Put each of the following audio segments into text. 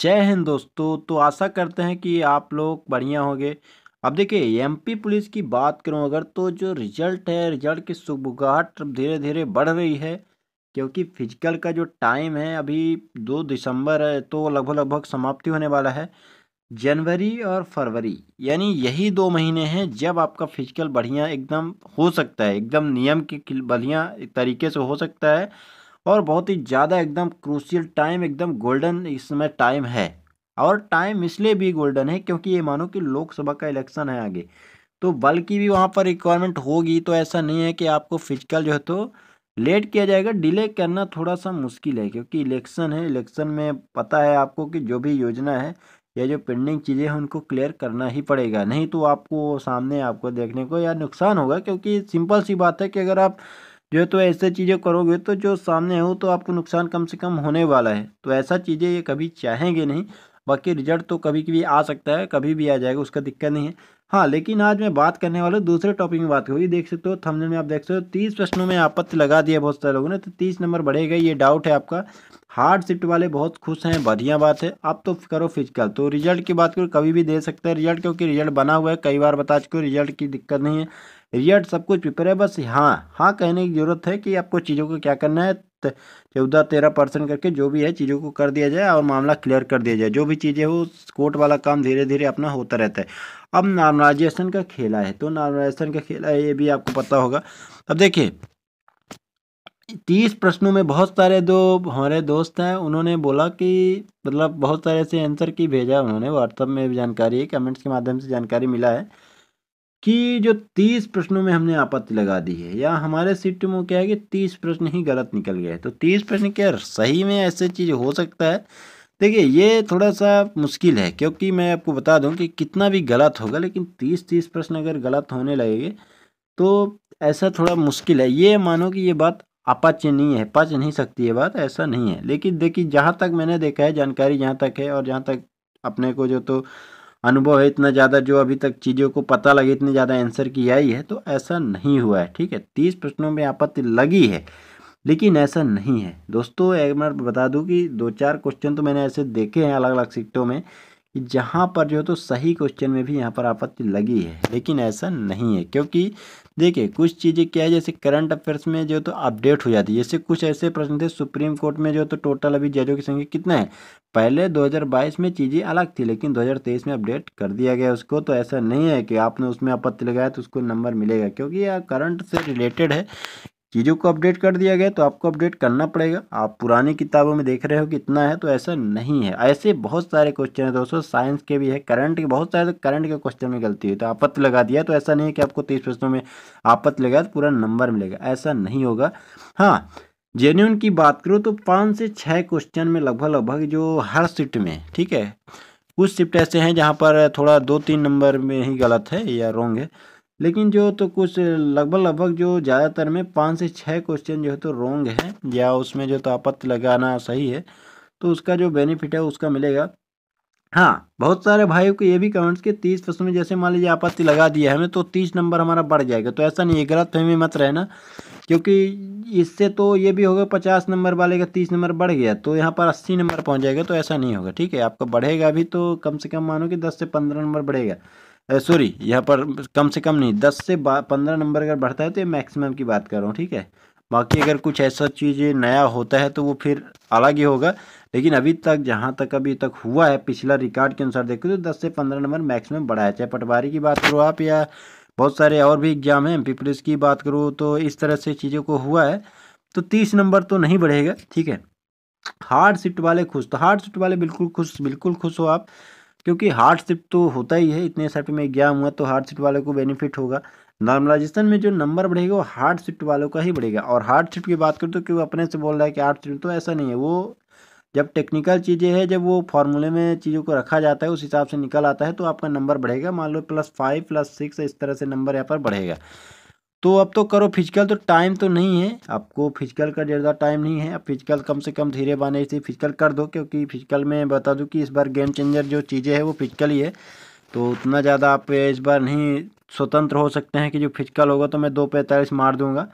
जय हिंद दोस्तों तो आशा करते हैं कि आप लोग बढ़िया होंगे अब देखिए एमपी पुलिस की बात करूं अगर तो जो रिजल्ट है रिजल्ट की सुबगाहट धीरे धीरे बढ़ रही है क्योंकि फिजिकल का जो टाइम है अभी दो दिसंबर है तो लगभग लगभग समाप्ति होने वाला है जनवरी और फरवरी यानी यही दो महीने हैं जब आपका फिजिकल बढ़िया एकदम हो सकता है एकदम नियम के बढ़िया तरीके से हो सकता है और बहुत ही ज़्यादा एकदम क्रूशियल टाइम एकदम गोल्डन इस समय टाइम है और टाइम इसलिए भी गोल्डन है क्योंकि ये मानो कि लोकसभा का इलेक्शन है आगे तो बल की भी वहाँ पर रिक्वायरमेंट होगी तो ऐसा नहीं है कि आपको फिजिकल जो है तो लेट किया जाएगा डिले करना थोड़ा सा मुश्किल है क्योंकि इलेक्शन है इलेक्शन में पता है आपको कि जो भी योजना है या जो पेंडिंग चीज़ें हैं उनको क्लियर करना ही पड़ेगा नहीं तो आपको सामने आपको देखने को या नुकसान होगा क्योंकि सिंपल सी बात है कि अगर आप जो तो ऐसे चीज़ें करोगे तो जो सामने हो तो आपको नुकसान कम से कम होने वाला है तो ऐसा चीज़ें ये कभी चाहेंगे नहीं बाकी रिजल्ट तो कभी भी आ सकता है कभी भी आ जाएगा उसका दिक्कत नहीं है हाँ लेकिन आज मैं बात करने वाला दूसरे टॉपिक में बात करूँगी देख सकते हो थंबनेल में आप देख सकते हो तीस प्रश्नों में आपत्ति लगा दिया बहुत सारे लोगों ने तो तीस नंबर बढ़ेगा ये डाउट है आपका हार्ड सीट वाले बहुत खुश हैं बढ़िया बात है आप तो करो फिजिकल तो रिजल्ट की बात करो कभी भी दे सकते हैं रिजल्ट क्योंकि रिजल्ट बना हुआ है कई बार बता चुके रिजल्ट की दिक्कत नहीं है रिजल्ट सब कुछ प्रिपेयर है बस हाँ हाँ कहने की ज़रूरत है कि आपको चीज़ों को क्या करना है चौदह तेरह परसेंट करके जो भी है चीज़ों को कर दिया जाए और मामला क्लियर कर दिया जाए जो भी चीज़ें हो कोर्ट वाला काम धीरे धीरे अपना होता रहता है अब नॉर्मलाइजेशन का खेला है तो नॉर्मलाइजेशन का खेला है ये भी आपको पता होगा अब देखिए तीस प्रश्नों में बहुत सारे दो हमारे दोस्त हैं उन्होंने बोला कि मतलब बहुत सारे ऐसे आंसर की भेजा उन्होंने व्हाट्सअप में जानकारी कमेंट्स के माध्यम से जानकारी मिला है कि जो तीस प्रश्नों में हमने आपत्ति लगा दी है या हमारे सिट में क्या है कि तीस प्रश्न ही गलत निकल गए तो तीस प्रश्न क्या सही में ऐसे चीज़ हो सकता है देखिए ये थोड़ा सा मुश्किल है क्योंकि मैं आपको बता दूं कि कितना भी गलत होगा लेकिन तीस तीस प्रश्न अगर गलत होने लगेंगे तो ऐसा थोड़ा मुश्किल है ये मानो कि ये बात अपाच्य नहीं है पच नहीं सकती ये बात ऐसा नहीं है लेकिन देखिए जहाँ तक मैंने देखा है जानकारी जहाँ तक है और जहाँ तक अपने को जो तो अनुभव है इतना ज़्यादा जो अभी तक चीज़ों को पता लगे इतने ज़्यादा आंसर किया ही है तो ऐसा नहीं हुआ है ठीक है तीस प्रश्नों में आपत्ति लगी है लेकिन ऐसा नहीं है दोस्तों एक बार बता दूं कि दो चार क्वेश्चन तो मैंने ऐसे देखे हैं अलग अलग सीटों में जहाँ पर जो तो सही क्वेश्चन में भी यहाँ पर आपत्ति लगी है लेकिन ऐसा नहीं है क्योंकि देखिए कुछ चीज़ें क्या है जैसे करंट अफेयर्स में जो तो अपडेट हो जाती है जैसे कुछ ऐसे प्रश्न थे सुप्रीम कोर्ट में जो तो टोटल अभी जजों की संख्या कितना है पहले 2022 में चीज़ें अलग थी लेकिन 2023 में अपडेट कर दिया गया उसको तो ऐसा नहीं है कि आपने उसमें आपत्ति लगाया तो उसको नंबर मिलेगा क्योंकि यह करंट से रिलेटेड है चीज़ों को अपडेट कर दिया गया तो आपको अपडेट करना पड़ेगा आप पुरानी किताबों में देख रहे हो कि इतना है तो ऐसा नहीं है ऐसे बहुत सारे क्वेश्चन हैं दोस्तों साइंस के भी है करंट के बहुत सारे करंट के क्वेश्चन में गलती हुई तो आपत्त लगा दिया तो ऐसा नहीं है कि आपको तीस प्रश्नों में आपत्त लगा तो पूरा नंबर मिलेगा ऐसा नहीं होगा हाँ जेन्यून की बात करो तो पाँच से छः क्वेश्चन में लगभग लगभग जो हर शिफ्ट में ठीक है कुछ शिफ्ट ऐसे हैं जहाँ पर थोड़ा दो तीन नंबर में ही गलत है या रॉन्ग है लेकिन जो तो कुछ लगभग लगभग जो ज़्यादातर में पाँच से छः क्वेश्चन जो है तो रोंग है या उसमें जो तो आपत्ति लगाना सही है तो उसका जो बेनिफिट है उसका मिलेगा हाँ बहुत सारे भाइयों को ये भी कमेंट्स के तीस प्रश्न में जैसे मान लीजिए आपत्ति लगा दिया हमें तो तीस नंबर हमारा बढ़ जाएगा तो ऐसा नहीं है गलत फहमी मत रहना क्योंकि इससे तो ये भी होगा पचास नंबर वाले का तीस नंबर बढ़ गया तो यहाँ पर अस्सी नंबर पहुँच जाएगा तो ऐसा नहीं होगा ठीक है आपका बढ़ेगा भी तो कम से कम मानो कि दस से पंद्रह नंबर बढ़ेगा सॉरी यहाँ पर कम से कम नहीं दस से पंद्रह नंबर अगर बढ़ता है तो ये मैक्सिमम की बात कर रहा हूँ ठीक है बाकी अगर कुछ ऐसा चीज़ नया होता है तो वो फिर अलग ही होगा लेकिन अभी तक जहाँ तक अभी तक हुआ है पिछला रिकॉर्ड के अनुसार देखो तो दस से पंद्रह नंबर मैक्सिमम बढ़ा है चाहे पटवारी की बात करो आप या बहुत सारे और भी एग्जाम हैं एम पुलिस की बात करो तो इस तरह से चीज़ों को हुआ है तो तीस नंबर तो नहीं बढ़ेगा ठीक है हार्ड सीट वाले खुश तो हार्ड शिफ्ट वाले बिल्कुल खुश बिल्कुल खुश हो आप क्योंकि हार्ड शिफ्ट तो होता ही है इतने सैप्ट में एग्जाम हुआ तो हार्ड शिफ्ट वालों को बेनिफिट होगा नॉर्मलाइजेशन में जो नंबर बढ़ेगा वो हार्ड शिफ्ट वालों का ही बढ़ेगा और हार्ड शिफ्ट की बात करूँ तो क्यों अपने से बोल रहा है कि हार्ड शिफ्ट तो ऐसा नहीं है वो जब टेक्निकल चीज़ें हैं जब वो फॉर्मूले में चीज़ों को रखा जाता है उस हिसाब से निकल आता है तो आपका नंबर बढ़ेगा मान लो प्लस फाइव प्लस सिक्स इस तरह से नंबर यहाँ पर बढ़ेगा तो अब तो करो फिजिकल तो टाइम तो नहीं है आपको फिजिकल का ज़्यादा टाइम नहीं है अब फिजिकल कम से कम धीरे बाने से फिजिकल कर दो क्योंकि फिजिकल में बता दूं कि इस बार गेम चेंजर जो चीज़ें हैं वो फिजिकल ही है तो उतना ज़्यादा आप इस बार नहीं स्वतंत्र हो सकते हैं कि जो फिजिकल होगा तो मैं दो पैंतालीस मार दूँगा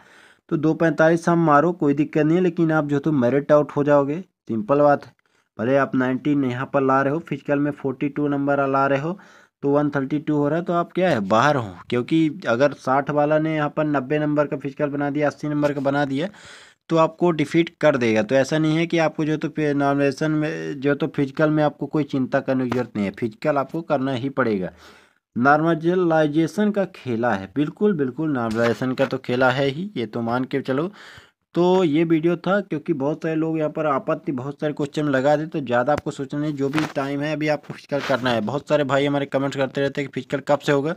तो दो पैंतालीस हम मारो कोई दिक्कत नहीं है लेकिन आप जो तो मेरिट आउट हो जाओगे सिंपल बात है भले आप नाइनटीन यहाँ पर ला रहे हो फिजिकल में फोर्टी टू नंबर ला रहे हो तो वन थर्टी टू हो रहा है तो आप क्या है बाहर हो क्योंकि अगर साठ वाला ने यहाँ पर नब्बे नंबर का फिजिकल बना दिया अस्सी नंबर का बना दिया तो आपको डिफीट कर देगा तो ऐसा नहीं है कि आपको जो तो नॉमिनेशन में जो तो फिजिकल में आपको कोई चिंता करने की जरूरत नहीं है फिजिकल आपको करना ही पड़ेगा नॉर्मलाइजेशन का खेला है बिल्कुल बिल्कुल नॉर्मलाइजेशन का तो खेला है ही ये तो मान के चलो तो ये वीडियो था क्योंकि बहुत सारे लोग यहाँ पर आपत्ति बहुत सारे क्वेश्चन लगा दे तो ज़्यादा आपको सोचना नहीं जो भी टाइम है अभी आपको फिजिकल करना है बहुत सारे भाई हमारे कमेंट्स करते रहते हैं कि फिजिकल कब से होगा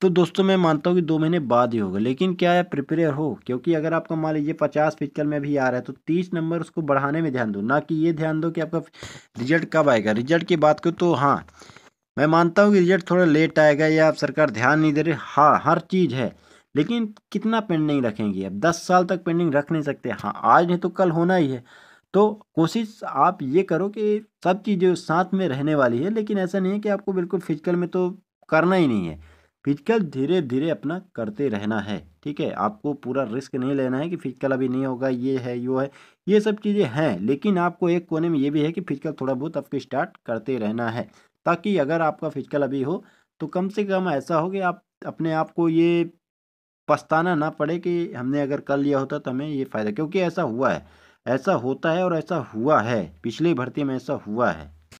तो दोस्तों मैं मानता हूँ कि दो महीने बाद ही होगा लेकिन क्या है प्रिपेयर हो क्योंकि अगर आपका मान लीजिए पचास फिजिकल में भी आ रहा है तो तीस नंबर उसको बढ़ाने में ध्यान दो ना कि ये ध्यान दो कि आपका रिजल्ट कब आएगा रिजल्ट की बात करूँ तो हाँ मैं मानता हूँ कि रिजल्ट थोड़ा लेट आएगा या आप सरकार ध्यान नहीं दे रही हाँ हर चीज़ है लेकिन कितना पेंडिंग रखेंगे अब दस साल तक पेंडिंग रख नहीं सकते हाँ आज नहीं तो कल होना ही है तो कोशिश आप ये करो कि सब चीज़ें साथ में रहने वाली है लेकिन ऐसा नहीं है कि आपको बिल्कुल फिजिकल में तो करना ही नहीं है फिजिकल धीरे धीरे अपना करते रहना है ठीक है आपको पूरा रिस्क नहीं लेना है कि फिजिकल अभी नहीं होगा ये है यो है ये सब चीज़ें हैं लेकिन आपको एक कोने में ये भी है कि फिजिकल थोड़ा बहुत आपको स्टार्ट करते रहना है ताकि अगर आपका फिजिकल अभी हो तो कम से कम ऐसा हो कि आप अपने आप को ये पछताना ना पड़े कि हमने अगर कर लिया होता तो हमें ये फ़ायदा क्योंकि ऐसा हुआ है ऐसा होता है और ऐसा हुआ है पिछली भर्ती में ऐसा हुआ है